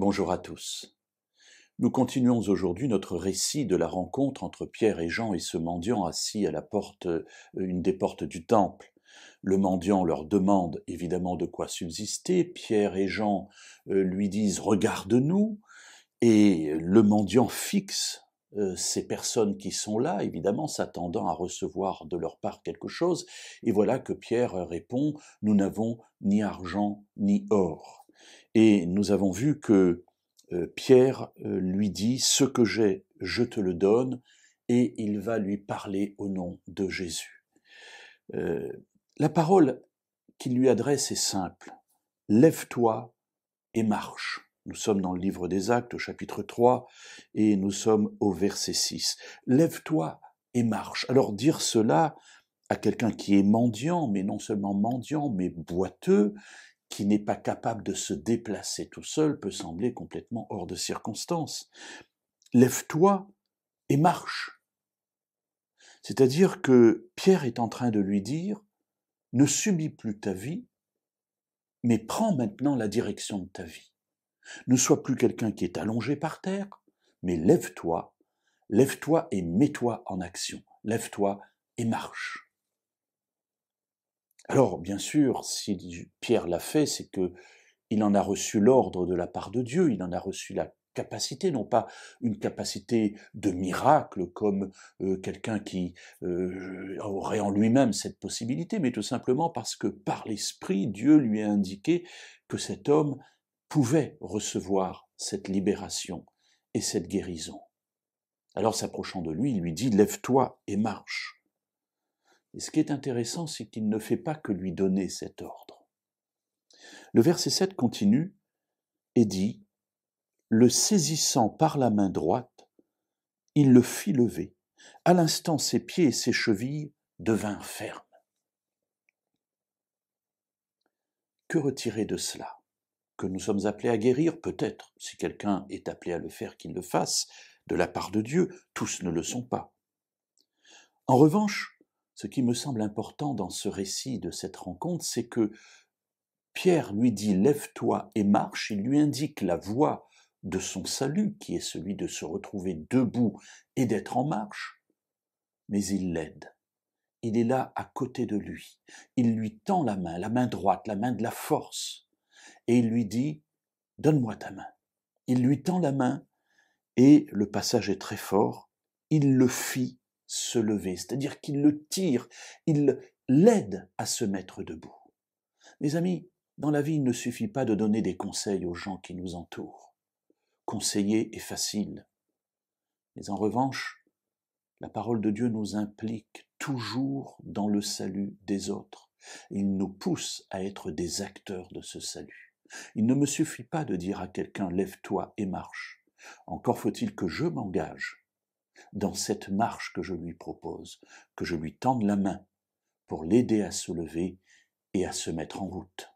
Bonjour à tous. Nous continuons aujourd'hui notre récit de la rencontre entre Pierre et Jean et ce mendiant assis à la porte, euh, une des portes du temple. Le mendiant leur demande évidemment de quoi subsister. Pierre et Jean euh, lui disent Regarde-nous. Et le mendiant fixe euh, ces personnes qui sont là, évidemment, s'attendant à recevoir de leur part quelque chose. Et voilà que Pierre répond Nous n'avons ni argent ni or. Et nous avons vu que euh, Pierre euh, lui dit, Ce que j'ai, je te le donne, et il va lui parler au nom de Jésus. Euh, la parole qu'il lui adresse est simple. Lève-toi et marche. Nous sommes dans le livre des Actes au chapitre 3 et nous sommes au verset 6. Lève-toi et marche. Alors dire cela à quelqu'un qui est mendiant, mais non seulement mendiant, mais boiteux, qui n'est pas capable de se déplacer tout seul peut sembler complètement hors de circonstance. Lève-toi et marche. C'est-à-dire que Pierre est en train de lui dire, ne subis plus ta vie, mais prends maintenant la direction de ta vie. Ne sois plus quelqu'un qui est allongé par terre, mais lève-toi, lève-toi et mets-toi en action, lève-toi et marche. Alors, bien sûr, si Pierre l'a fait, c'est que il en a reçu l'ordre de la part de Dieu, il en a reçu la capacité, non pas une capacité de miracle comme euh, quelqu'un qui euh, aurait en lui-même cette possibilité, mais tout simplement parce que par l'Esprit, Dieu lui a indiqué que cet homme pouvait recevoir cette libération et cette guérison. Alors s'approchant de lui, il lui dit, Lève-toi et marche. Et ce qui est intéressant, c'est qu'il ne fait pas que lui donner cet ordre. Le verset 7 continue et dit, Le saisissant par la main droite, il le fit lever. À l'instant, ses pieds et ses chevilles devinrent fermes. Que retirer de cela Que nous sommes appelés à guérir, peut-être, si quelqu'un est appelé à le faire, qu'il le fasse, de la part de Dieu, tous ne le sont pas. En revanche, ce qui me semble important dans ce récit de cette rencontre, c'est que Pierre lui dit Lève-toi et marche il lui indique la voie de son salut, qui est celui de se retrouver debout et d'être en marche, mais il l'aide. Il est là à côté de lui. Il lui tend la main, la main droite, la main de la force, et il lui dit Donne-moi ta main. Il lui tend la main, et le passage est très fort. Il le fit se lever, c'est-à-dire qu'il le tire, il l'aide à se mettre debout. Mes amis, dans la vie, il ne suffit pas de donner des conseils aux gens qui nous entourent. Conseiller est facile. Mais en revanche, la parole de Dieu nous implique toujours dans le salut des autres. Il nous pousse à être des acteurs de ce salut. Il ne me suffit pas de dire à quelqu'un lève-toi et marche. Encore faut-il que je m'engage dans cette marche que je lui propose, que je lui tende la main pour l'aider à se lever et à se mettre en route.